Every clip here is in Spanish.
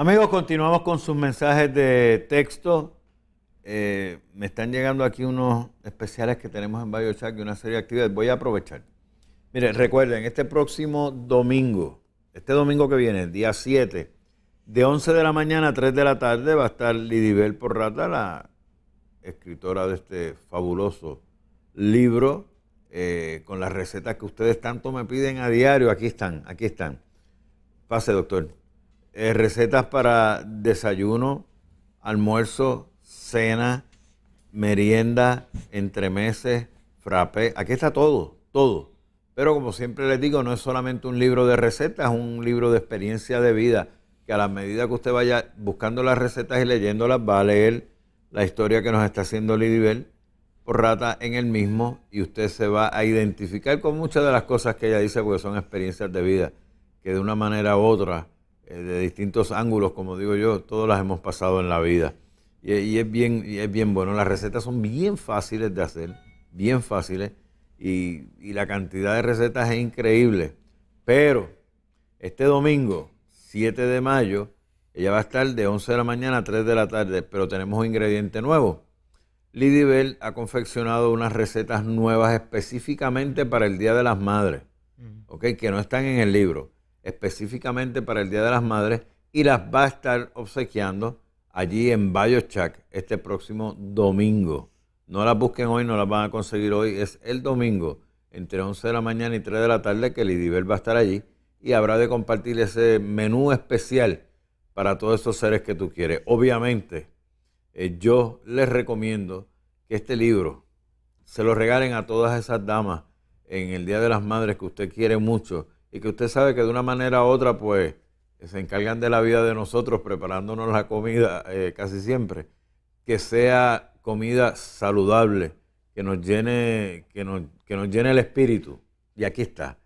Amigos, continuamos con sus mensajes de texto. Eh, me están llegando aquí unos especiales que tenemos en BioChat y una serie de actividades. Voy a aprovechar. Miren, recuerden, este próximo domingo, este domingo que viene, día 7, de 11 de la mañana a 3 de la tarde, va a estar Lidibel Porrata, la escritora de este fabuloso libro, eh, con las recetas que ustedes tanto me piden a diario. Aquí están, aquí están. Pase, doctor. Eh, recetas para desayuno, almuerzo, cena, merienda, entremeses, frappé. Aquí está todo, todo. Pero como siempre les digo, no es solamente un libro de recetas, es un libro de experiencia de vida, que a la medida que usted vaya buscando las recetas y leyéndolas, va a leer la historia que nos está haciendo Lidibel por rata en el mismo y usted se va a identificar con muchas de las cosas que ella dice, porque son experiencias de vida, que de una manera u otra eh, de distintos ángulos, como digo yo, todas las hemos pasado en la vida. Y, es bien, es bien bueno. Las recetas son bien fáciles de hacer, bien fáciles. Y, la cantidad de recetas es increíble. Pero este domingo, 7 de mayo, ella va a estar de 11 de la mañana a 3 de la tarde, pero tenemos un ingrediente nuevo. Lidibel ha confeccionado unas recetas nuevas específicamente para el Día de las Madres, que no están en el libro específicamente para el Día de las Madres y las va a estar obsequiando allí en Bayochac este próximo domingo. No las busquen hoy, no las van a conseguir hoy, es el domingo entre 11 de la mañana y 3 de la tarde que Lidiver va a estar allí y habrá de compartir ese menú especial para todos esos seres que tú quieres. Obviamente, eh, yo les recomiendo que este libro se lo regalen a todas esas damas en el Día de las Madres que usted quiere mucho y que usted sabe que de una manera u otra, pues, se encargan de la vida de nosotros preparándonos la comida eh, casi siempre, que sea comida saludable, que nos llene, que nos, que nos llene el espíritu. Y aquí está,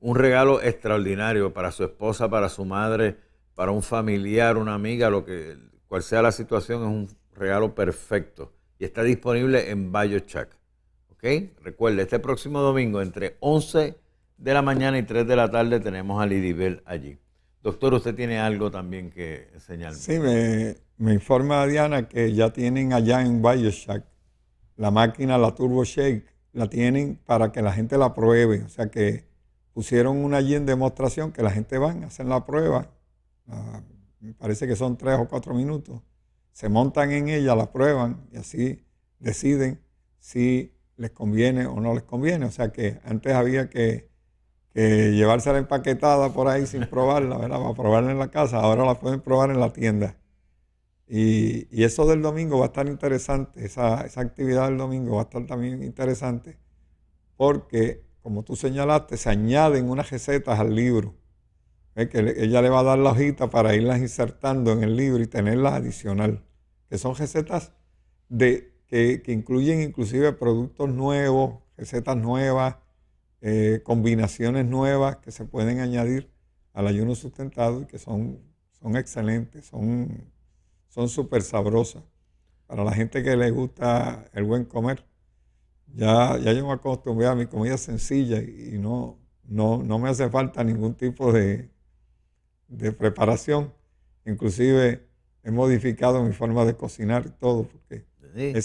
un regalo extraordinario para su esposa, para su madre, para un familiar, una amiga, lo que cual sea la situación, es un regalo perfecto. Y está disponible en BioChack. ¿Ok? Recuerde, este próximo domingo entre 11 y de la mañana y 3 de la tarde tenemos a Lidibel allí. Doctor, usted tiene algo también que señalar. Sí, me, informa Diana que ya tienen allá en Bioshack la máquina, la Turbo Shake, la tienen para que la gente la pruebe. O sea que pusieron una allí en demostración que la gente a hacer la prueba. Ah, me parece que son tres o cuatro minutos. Se montan en ella, la prueban y así deciden si les conviene o no les conviene. O sea que antes había que eh, llevársela empaquetada por ahí sin probarla, ¿verdad? Para probarla en la casa, ahora la pueden probar en la tienda. Y, eso del domingo va a estar interesante, esa, actividad del domingo va a estar también interesante, porque, como tú señalaste, se añaden unas recetas al libro. ¿eh? Que ella le va a dar la hojita para irlas insertando en el libro y tenerlas adicional, que son recetas de, que, que incluyen inclusive productos nuevos, recetas nuevas, eh, combinaciones nuevas que se pueden añadir al ayuno sustentado y que son, son excelentes, son súper sabrosas. Para la gente que le gusta el buen comer, ya, ya yo me acostumbré a mi comida sencilla y no, no, me hace falta ningún tipo de, preparación. Inclusive he modificado mi forma de cocinar todo, porque he,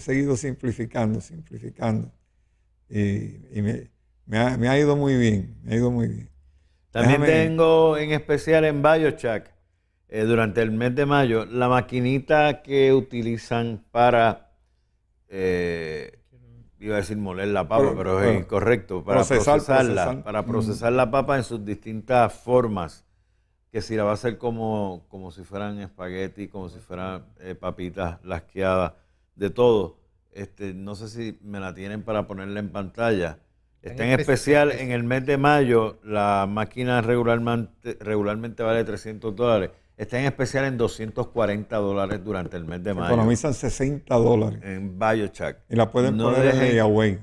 seguido simplificando, simplificando. Y, me ha, ido muy bien, ido muy bien. También tengo en especial en BioChack, eh, durante el mes de mayo, la maquinita que utilizan para, eh, iba a decir moler la papa, pero, es incorrecto, para procesarla, para mm. procesar la papa en sus distintas formas, que si la va a hacer como, como si fueran espagueti, como si fueran eh, papitas lasqueadas, de todo. Este, no sé si me la tienen para ponerla en pantalla. Está en especial en el mes de mayo, la máquina regularmente, regularmente vale 300 dólares. Está en especial en 240 dólares durante el mes de mayo. Economizan 60 dólares. En BioChack. Y la pueden poner en layaway.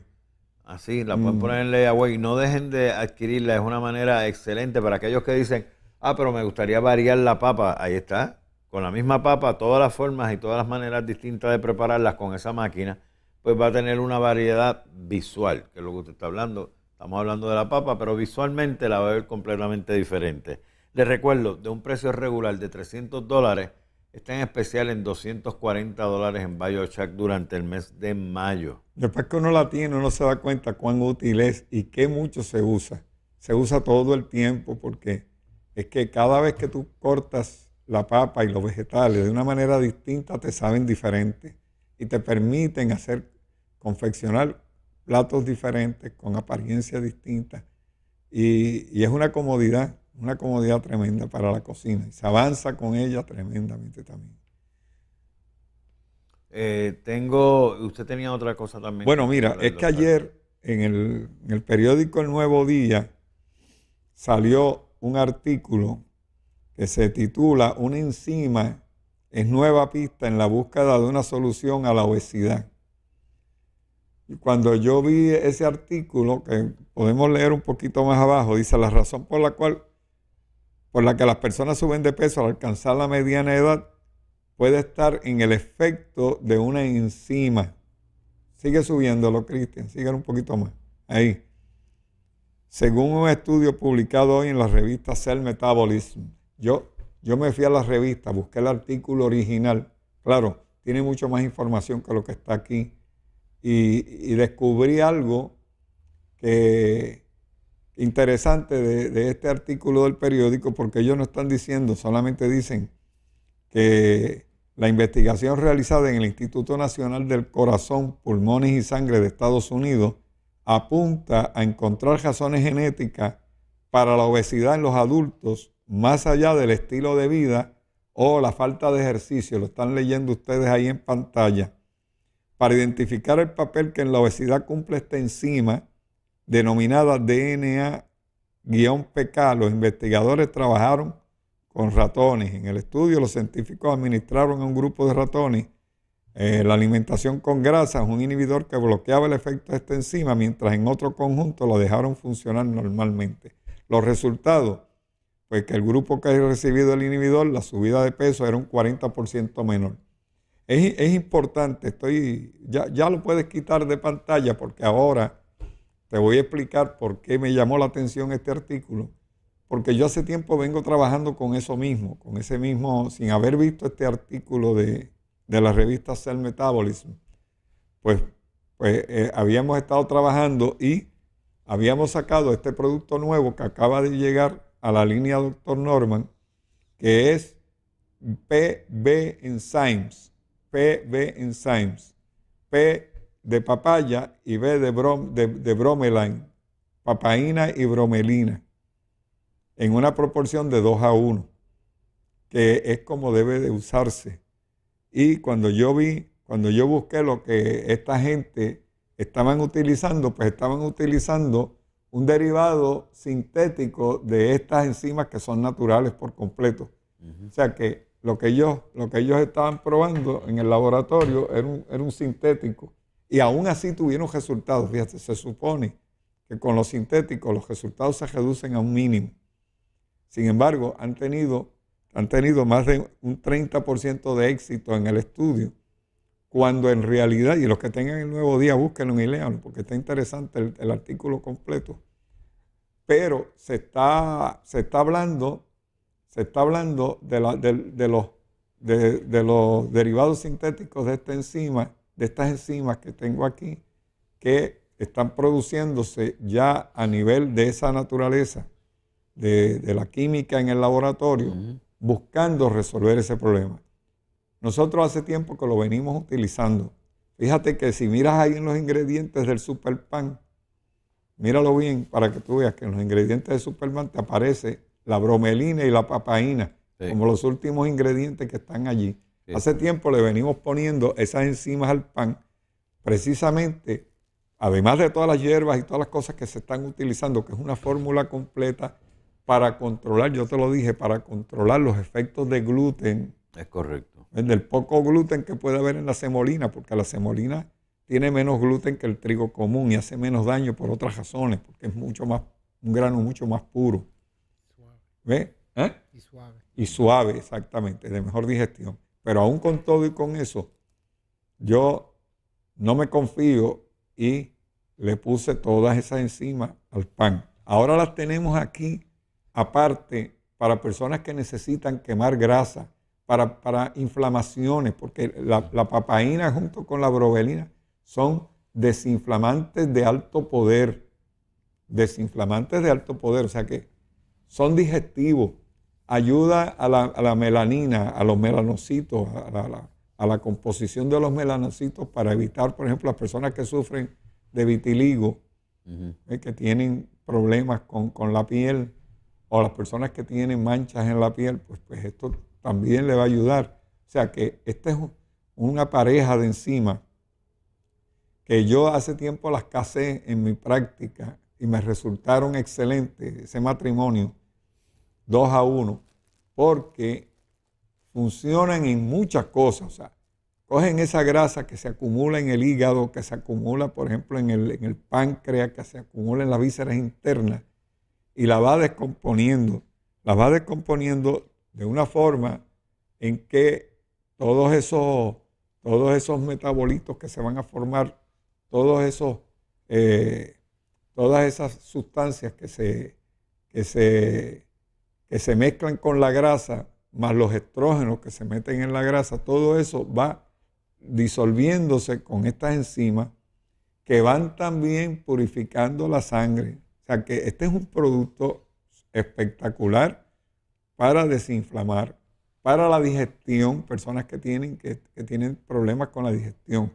Así, ah, la pueden mm. poner en layaway. No dejen de adquirirla. Es una manera excelente para aquellos que dicen, ah, pero me gustaría variar la papa. Ahí está. Con la misma papa, todas las formas y todas las maneras distintas de prepararlas con esa máquina pues va a tener una variedad visual, que es lo que usted está hablando. Estamos hablando de la papa, pero visualmente la va a ver completamente diferente. Les recuerdo, de un precio regular de 300 dólares, está en especial en 240 dólares en BioChack durante el mes de mayo. Después que uno la tiene, uno se da cuenta cuán útil es y qué mucho se usa. Se usa todo el tiempo porque es que cada vez que tú cortas la papa y los vegetales de una manera distinta, te saben diferente y te permiten hacer confeccionar platos diferentes, con apariencias distintas. Y, es una comodidad, una comodidad tremenda para la cocina. Y se avanza con ella tremendamente también. Eh, tengo, usted tenía otra cosa también. Bueno, mira, es que ayer en el, en el periódico El Nuevo Día salió un artículo que se titula Una enzima es nueva pista en la búsqueda de una solución a la obesidad cuando yo vi ese artículo, que podemos leer un poquito más abajo, dice la razón por la cual, por la que las personas suben de peso al alcanzar la mediana edad, puede estar en el efecto de una enzima. Sigue subiéndolo, Cristian, sigan un poquito más. Ahí. Según un estudio publicado hoy en la revista Cell Metabolism, yo, yo me fui a la revista, busqué el artículo original. Claro, tiene mucho más información que lo que está aquí y, descubrí algo interesante de, de, este artículo del periódico, porque ellos no están diciendo, solamente dicen que la investigación realizada en el Instituto Nacional del Corazón, Pulmones y Sangre de Estados Unidos apunta a encontrar razones genéticas para la obesidad en los adultos, más allá del estilo de vida o la falta de ejercicio. Lo están leyendo ustedes ahí en pantalla para identificar el papel que en la obesidad cumple esta enzima denominada DNA-PK. Los investigadores trabajaron con ratones. En el estudio los científicos administraron a un grupo de ratones eh, la alimentación con grasas, un inhibidor que bloqueaba el efecto de esta enzima, mientras en otro conjunto lo dejaron funcionar normalmente. Los resultados, pues que el grupo que ha recibido el inhibidor, la subida de peso era un 40% menor. Es, importante, estoy, ya, lo puedes quitar de pantalla porque ahora te voy a explicar por qué me llamó la atención este artículo, porque yo hace tiempo vengo trabajando con eso mismo, con ese mismo, sin haber visto este artículo de, la revista Cell Metabolism, pues, pues eh, habíamos estado trabajando y habíamos sacado este producto nuevo que acaba de llegar a la línea Dr. Norman, que es PB Enzymes. PB Enzymes, P de papaya y B de, brom, de, papaína y bromelina, en una proporción de 2 a 1, que es como debe de usarse. Y cuando yo vi, cuando yo busqué lo que esta gente estaban utilizando, pues estaban utilizando un derivado sintético de estas enzimas que son naturales por completo. O sea que lo que ellos, lo que ellos estaban probando en el laboratorio era un, sintético. Y aún así tuvieron resultados. Fíjate, se supone que con los sintéticos los resultados se reducen a un mínimo. Sin embargo, han tenido, han tenido más de un 30% de éxito en el estudio, cuando en realidad, y los que tengan el nuevo día, búsquenlo y léanlo, porque está interesante el, artículo completo. Pero se está, se está hablando se está hablando de, los, derivados sintéticos de esta enzima, de estas enzimas que tengo aquí, que están produciéndose ya a nivel de esa naturaleza, de, la química en el laboratorio, buscando resolver ese problema. Nosotros hace tiempo que lo venimos utilizando. Fíjate que si miras ahí en los ingredientes del superpan, míralo bien para que tú veas que en los ingredientes del superpan te aparece la bromelina y la papaína, como los últimos ingredientes que están allí. Hace tiempo le venimos poniendo esas enzimas al pan, precisamente, además de todas las hierbas y todas las cosas que se están utilizando, que es una fórmula completa para controlar, yo te lo dije, para controlar los efectos de gluten. Es correcto. Del poco gluten que puede haber en la semolina, porque la semolina tiene menos gluten que el trigo común y hace menos daño por otras razones, porque es mucho más, un grano mucho más puro. ¿Ve? ¿Eh? Y suave. Y suave, exactamente, de mejor digestión. Pero aún con todo y con eso, yo no me confío y le puse todas esas enzimas al pan. Ahora las tenemos aquí aparte para personas que necesitan quemar grasa, para, inflamaciones, porque la, papaína junto con la brovelina son desinflamantes de alto poder. Desinflamantes de alto poder. O sea que son digestivos, ayuda a la, melanina, a los melanocitos, a la, composición de los melanocitos para evitar, por ejemplo, las personas que sufren de vitiligo, eh, que tienen problemas con, la piel, o las personas que tienen manchas en la piel, pues, pues esto también le va a ayudar. O sea que esta es una pareja de enzimas que yo hace tiempo las casé en mi práctica y me resultaron excelentes ese matrimonio 2 a 1, porque funcionan en muchas cosas. O sea, cogen esa grasa que se acumula en el hígado, que se acumula, por ejemplo, en el, páncreas, que se acumula en las vísceras internas, y la va descomponiendo. La va descomponiendo de una forma en que todos esos, todos esos metabolitos que se van a formar, todos esos, eh, todas esas sustancias que se, que se que se mezclan con la grasa, más los estrógenos que se meten en la grasa, todo eso va disolviéndose con estas enzimas que van también purificando la sangre. O sea que este es un producto espectacular para desinflamar, para la digestión, personas que tienen, que, tienen problemas con la digestión,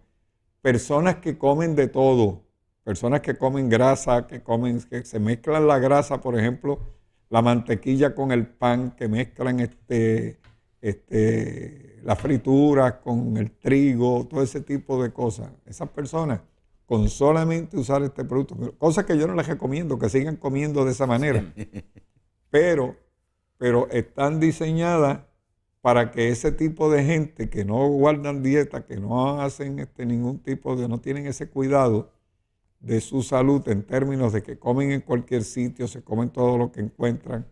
personas que comen de todo, personas que comen grasa, que comen, que se mezclan la grasa, por ejemplo, la mantequilla con el pan, que mezclan este, este, las frituras con el trigo, todo ese tipo de cosas. Esas personas, con solamente usar este producto, cosas que yo no les recomiendo que sigan comiendo de esa manera, pero, pero están diseñadas para que ese tipo de gente que no guardan dieta, que no hacen este, ningún tipo de, no tienen ese cuidado, de su salud en términos de que comen en cualquier sitio, se comen todo lo que encuentran,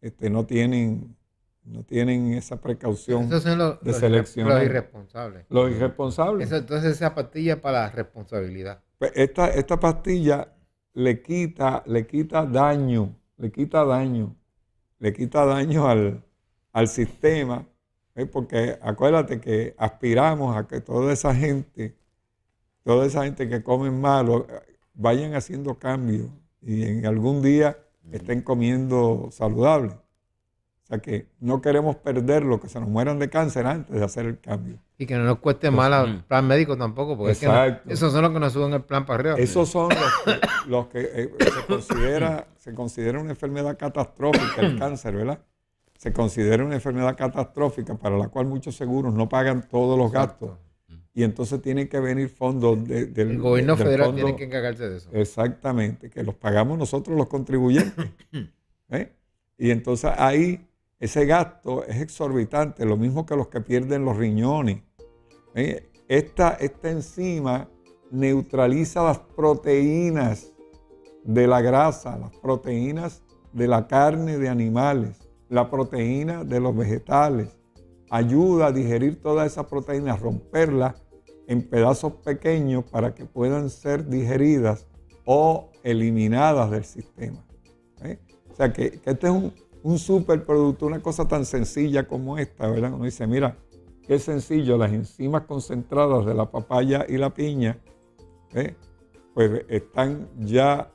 este, no tienen no tienen esa precaución Esos son los, de Los irresponsables. Los irresponsables. entonces esa pastilla para la responsabilidad. Pues, esta, esta pastilla le quita, le quita daño, le quita daño, le quita daño al, sistema, ¿eh? porque acuérdate que aspiramos a que toda esa gente toda esa gente que comen mal, vayan haciendo cambios y en algún día estén comiendo saludable. O sea que no queremos perder perderlo, que se nos mueran de cáncer antes de hacer el cambio. Y que no nos cueste pues, mal al mm. plan médico tampoco, porque es que esos son los que nos suben el plan para arriba. Esos son los que, eh, se, considera, se considera una enfermedad catastrófica, el cáncer, ¿verdad? Se considera una enfermedad catastrófica para la cual muchos seguros no pagan todos los gastos y entonces tienen que venir fondos de, del El gobierno federal tiene que encargarse de eso. Exactamente, que los pagamos nosotros los contribuyentes. ¿eh? Y entonces ahí ese gasto es exorbitante, lo mismo que los que pierden los riñones. ¿eh? Esta, esta enzima neutraliza las proteínas de la grasa, las proteínas de la carne de animales, la proteína de los vegetales, ayuda a digerir todas esas proteínas, romperla en pedazos pequeños para que puedan ser digeridas o eliminadas del sistema. ¿eh? O sea que, este es un, superproducto, una cosa tan sencilla como esta, ¿verdad? Uno dice, mira, qué sencillo, las enzimas concentradas de la papaya y la piña, ¿eh? pues están ya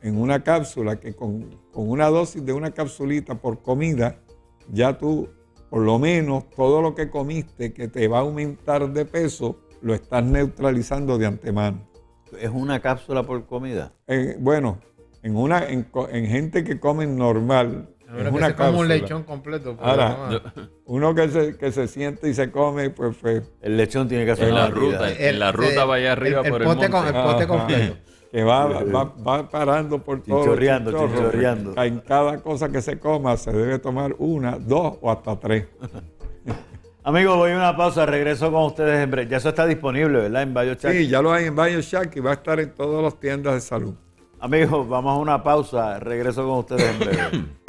en una cápsula que con, con, una dosis de una capsulita por comida, ya tú por lo menos todo lo que comiste que te va a aumentar de peso, lo estás neutralizando de antemano. ¿Es una cápsula por comida? Eh, bueno, en, una, en, gente que come normal. es una un lechón completo. Pues, Ahora, uno que se, que se siente y se come, pues, El lechón tiene que ser en la ruta. en la ruta vaya arriba por el, completo que va, va, parando por todo. chichorreando, chichorreando En cada cosa que se coma se debe tomar una, dos o hasta tres. Amigos, voy a una pausa, regreso con ustedes en breve. Ya eso está disponible, ¿verdad? En BioShack. Sí, ya lo hay en BioShack y va a estar en todas las tiendas de salud. Amigos, vamos a una pausa, regreso con ustedes en breve.